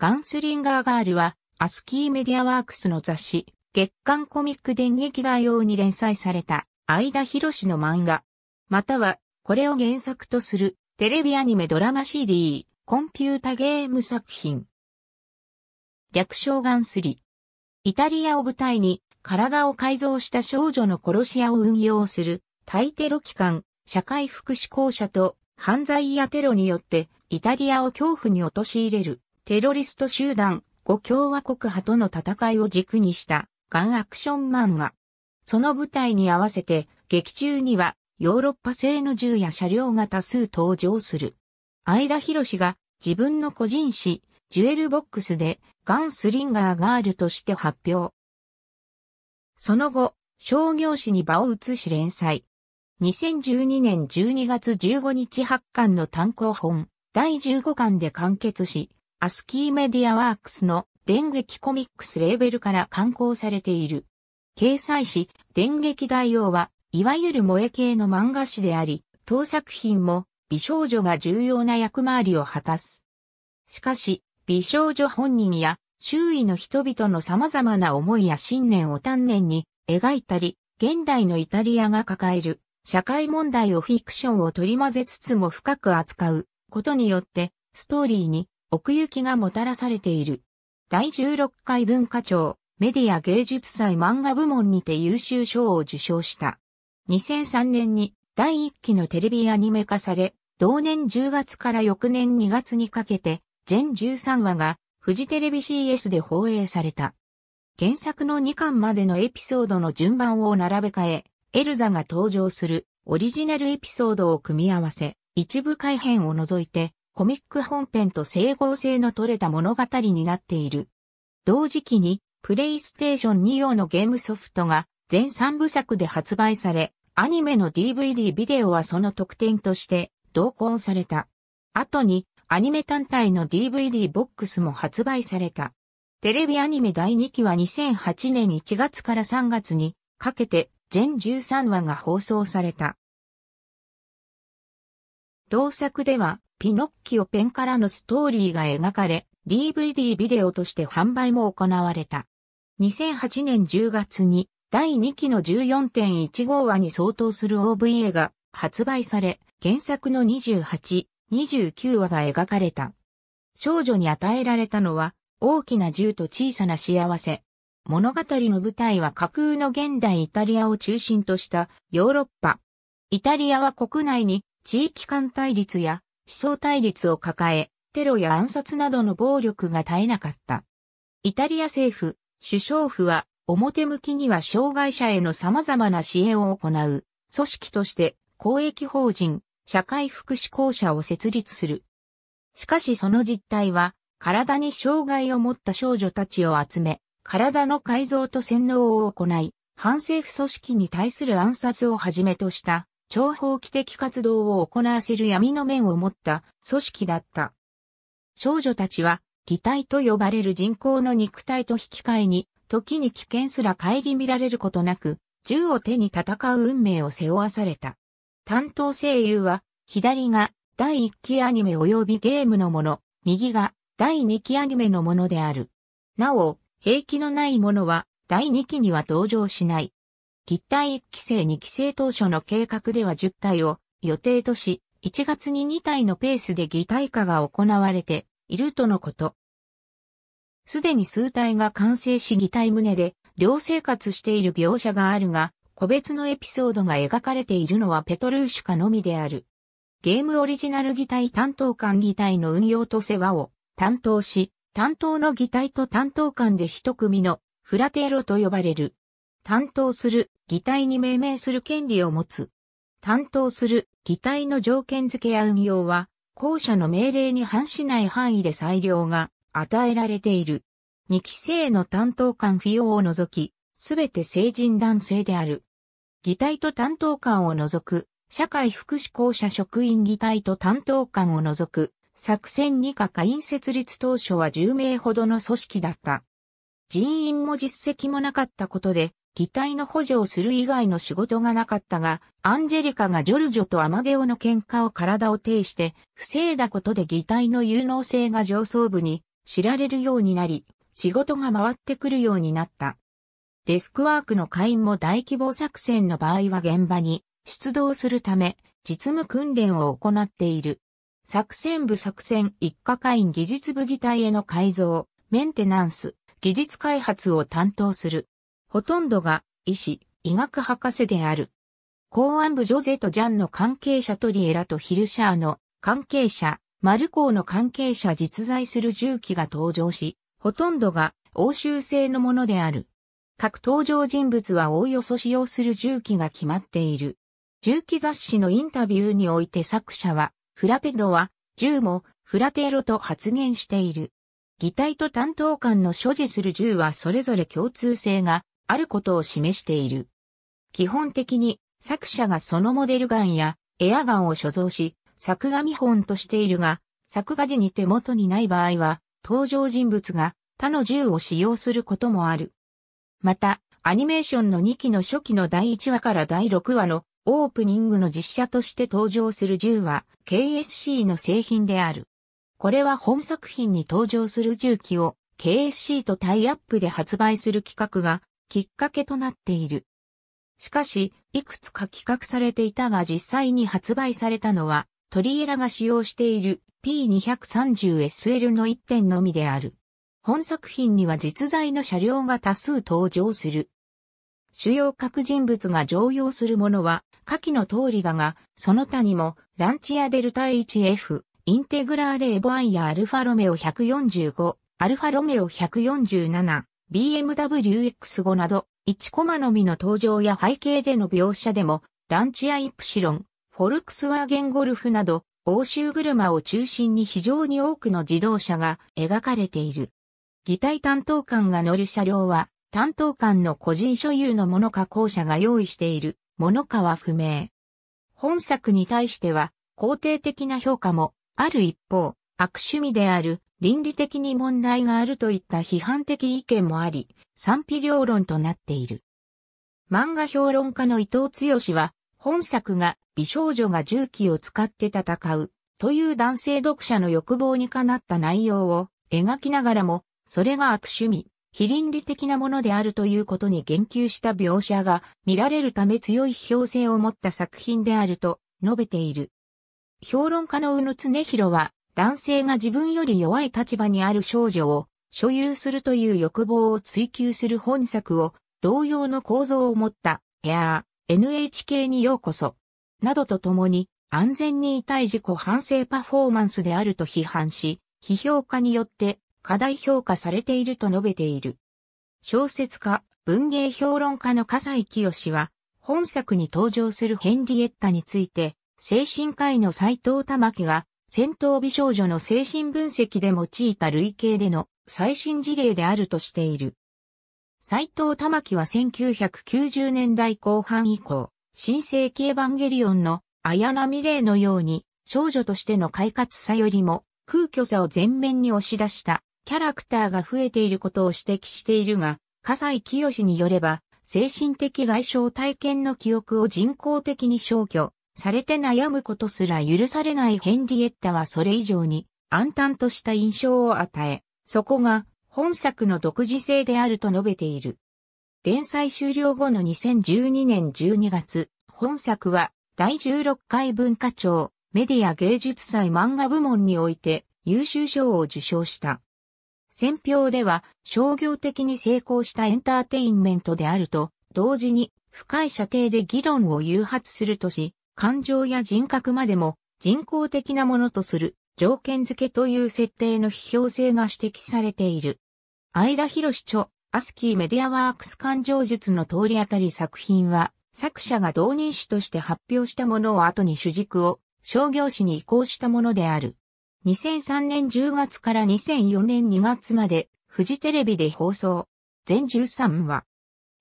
ガンスリンガーガールは、アスキーメディアワークスの雑誌、月刊コミック電撃大用に連載された、相田博士の漫画。または、これを原作とする、テレビアニメドラマ CD、コンピュータゲーム作品。略称ガンスリ。イタリアを舞台に、体を改造した少女の殺し屋を運用する、対テロ機関、社会福祉公社と、犯罪やテロによって、イタリアを恐怖に陥れる。テロリスト集団、5共和国派との戦いを軸にしたガンアクション漫画。その舞台に合わせて、劇中にはヨーロッパ製の銃や車両が多数登場する。相田博士が自分の個人誌、ジュエルボックスでガンスリンガーガールとして発表。その後、商業誌に場を移し連載。2012年12月15日発刊の単行本第15巻で完結し、アスキーメディアワークスの電撃コミックスレーベルから刊行されている。掲載誌、電撃大王は、いわゆる萌え系の漫画誌であり、当作品も美少女が重要な役回りを果たす。しかし、美少女本人や周囲の人々の様々な思いや信念を丹念に描いたり、現代のイタリアが抱える社会問題をフィクションを取り混ぜつつも深く扱うことによって、ストーリーに奥行きがもたらされている。第16回文化庁メディア芸術祭漫画部門にて優秀賞を受賞した。2003年に第1期のテレビアニメ化され、同年10月から翌年2月にかけて、全13話がフジテレビ CS で放映された。原作の2巻までのエピソードの順番を並べ替え、エルザが登場するオリジナルエピソードを組み合わせ、一部改編を除いてコミック本編と整合性の取れた物語になっている。同時期に、プレイステーション2用のゲームソフトが全3部作で発売され、アニメの DVD ビデオはその特典として同梱された。後にアニメ単体の DVD ボックスも発売された。テレビアニメ第2期は2008年1月から3月にかけて全13話が放送された。同作では、ピノッキオペンからのストーリーが描かれ、DVD ビデオとして販売も行われた。2008年10月に第2期の14.15話に相当する OVA が発売され、原作の28、29話が描かれた。少女に与えられたのは、大きな銃と小さな幸せ。物語の舞台は架空の現代イタリアを中心としたヨーロッパ。イタリアは国内に地域間対立や思想対立を抱え、テロや暗殺などの暴力が絶えなかった。イタリア政府、首相府は表向きには障害者への様々な支援を行う組織として公益法人、社会福祉公社を設立する。しかしその実態は体に障害を持った少女たちを集め、体の改造と洗脳を行い、反政府組織に対する暗殺をはじめとした諜報機的活動を行わせる闇の面を持った組織だった。少女たちは、擬態と呼ばれる人工の肉体と引き換えに、時に危険すら顧みられることなく、銃を手に戦う運命を背負わされた。担当声優は、左が第1期アニメ及びゲームのもの、右が第2期アニメのものである。なお、兵器のないものは第2期には登場しない。立体1期生2期生当初の計画では10体を予定とし、1月に2体のペースで擬態化が行われているとのこと。すでに数体が完成し擬態胸で、両生活している描写があるが、個別のエピソードが描かれているのはペトルーシュカのみである。ゲームオリジナル擬態担当官擬態の運用と世話を担当し、担当の擬態と担当官で一組のフラテーロと呼ばれる。担当する議体に命名する権利を持つ。担当する議体の条件付けや運用は、後者の命令に反しない範囲で裁量が与えられている。2期生の担当官不要を除き、すべて成人男性である。議体と担当官を除く、社会福祉公社職員議体と担当官を除く、作戦2課下院設立当初は10名ほどの組織だった。人員も実績もなかったことで、擬態の補助をする以外の仕事がなかったが、アンジェリカがジョルジョとアマデオの喧嘩を体を呈して、防いだことで擬態の有能性が上層部に知られるようになり、仕事が回ってくるようになった。デスクワークの会員も大規模作戦の場合は現場に出動するため、実務訓練を行っている。作戦部作戦一課会員技術部議体への改造、メンテナンス、技術開発を担当する。ほとんどが医師、医学博士である。公安部ジョゼとジャンの関係者トリエラとヒルシャーの関係者、マルコーの関係者実在する銃器が登場し、ほとんどが欧州製のものである。各登場人物はおおよそ使用する銃器が決まっている。銃器雑誌のインタビューにおいて作者は、フラテロは、銃もフラテロと発言している。擬態と担当官の所持する銃はそれぞれ共通性があることを示している。基本的に作者がそのモデルガンやエアガンを所蔵し、作画見本としているが、作画時に手元にない場合は、登場人物が他の銃を使用することもある。また、アニメーションの2期の初期の第1話から第6話のオープニングの実写として登場する銃は KSC の製品である。これは本作品に登場する銃器を KSC とタイアップで発売する企画がきっかけとなっている。しかし、いくつか企画されていたが実際に発売されたのは、トリエラが使用している P230SL の1点のみである。本作品には実在の車両が多数登場する。主要各人物が乗用するものは、下記の通りだが、その他にも、ランチアデルタ h f インテグラーレエボアイやアルファロメオ145、アルファロメオ147、BMW X5 など、1コマのみの登場や背景での描写でも、ランチやイプシロン、フォルクスワーゲンゴルフなど、欧州車を中心に非常に多くの自動車が描かれている。擬態担当官が乗る車両は、担当官の個人所有のものか校舎が用意しているものかは不明。本作に対しては、肯定的な評価も、ある一方、悪趣味である倫理的に問題があるといった批判的意見もあり、賛否両論となっている。漫画評論家の伊藤剛は、本作が美少女が銃器を使って戦うという男性読者の欲望にかなった内容を描きながらも、それが悪趣味、非倫理的なものであるということに言及した描写が見られるため強い批評性を持った作品であると述べている。評論家の宇野恒弘は、男性が自分より弱い立場にある少女を所有するという欲望を追求する本作を同様の構造を持ったヘアー NHK にようこそなどとともに安全に痛い自己反省パフォーマンスであると批判し、批評家によって過大評価されていると述べている。小説家、文芸評論家の笠井清は、本作に登場するヘンリエッタについて、精神科医の斎藤玉木が戦闘美少女の精神分析で用いた類型での最新事例であるとしている。斎藤玉木は1990年代後半以降、新世紀エヴァンゲリオンの綾波霊のように少女としての快活さよりも空虚さを前面に押し出したキャラクターが増えていることを指摘しているが、笠井清によれば、精神的外傷体験の記憶を人工的に消去、されて悩むことすら許されないヘンリエッタはそれ以上に暗淡とした印象を与え、そこが本作の独自性であると述べている。連載終了後の2012年12月、本作は第16回文化庁メディア芸術祭漫画部門において優秀賞を受賞した。選評では商業的に成功したエンターテインメントであると同時に深い射程で議論を誘発するとし、感情や人格までも人工的なものとする条件付けという設定の批評性が指摘されている。相田博著、アスキーメディアワークス感情術の通り当たり作品は、作者が同人誌として発表したものを後に主軸を商業誌に移行したものである。2003年10月から2004年2月まで、フジテレビで放送。全13話。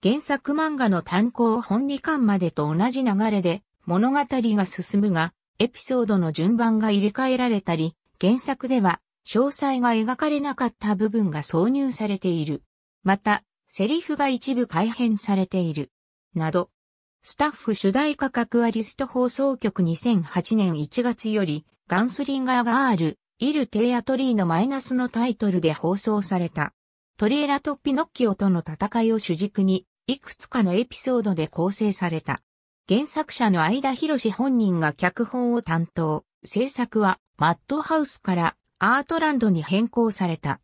原作漫画の単行本2巻までと同じ流れで物語が進むが、エピソードの順番が入れ替えられたり、原作では詳細が描かれなかった部分が挿入されている。また、セリフが一部改変されている。など、スタッフ主題価格アリスト放送局2008年1月より、ガンスリンガーガール、イル・テイアトリーのマイナスのタイトルで放送された。トリエラとピノッキオとの戦いを主軸に、いくつかのエピソードで構成された。原作者の相田博士本人が脚本を担当、制作はマッドハウスからアートランドに変更された。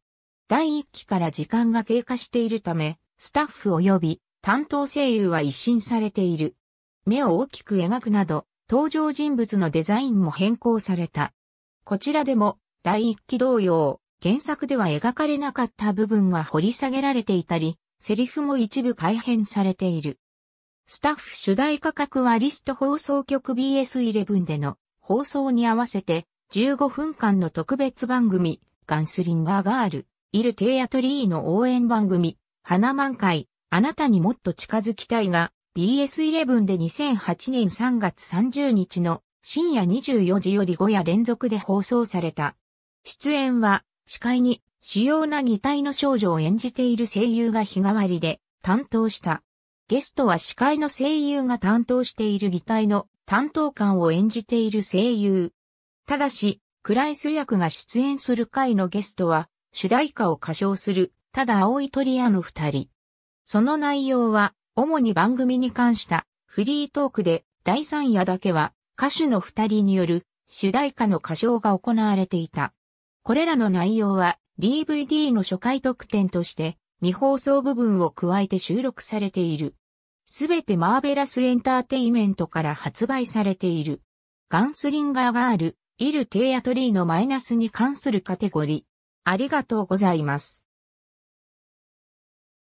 第1期から時間が経過しているため、スタッフ及び担当声優は一新されている。目を大きく描くなど、登場人物のデザインも変更された。こちらでも、第1期同様、原作では描かれなかった部分が掘り下げられていたり、セリフも一部改変されている。スタッフ主題価格はリスト放送局 BS11 での放送に合わせて15分間の特別番組ガンスリンガーガール、イルテイアトリーの応援番組花満開、あなたにもっと近づきたいが BS11 で2008年3月30日の深夜24時より5夜連続で放送された。出演は司会に主要な擬態の少女を演じている声優が日替わりで担当した。ゲストは司会の声優が担当している擬態の担当官を演じている声優。ただし、クライス役が出演する回のゲストは、主題歌を歌唱する、ただ青い鳥屋の二人。その内容は、主に番組に関したフリートークで、第三夜だけは、歌手の二人による主題歌の歌唱が行われていた。これらの内容は、DVD の初回特典として、未放送部分を加えて収録されている。すべてマーベラスエンターテイメントから発売されている。ガンスリンガーガール、イル・テイアトリーのマイナスに関するカテゴリー。ありがとうございます。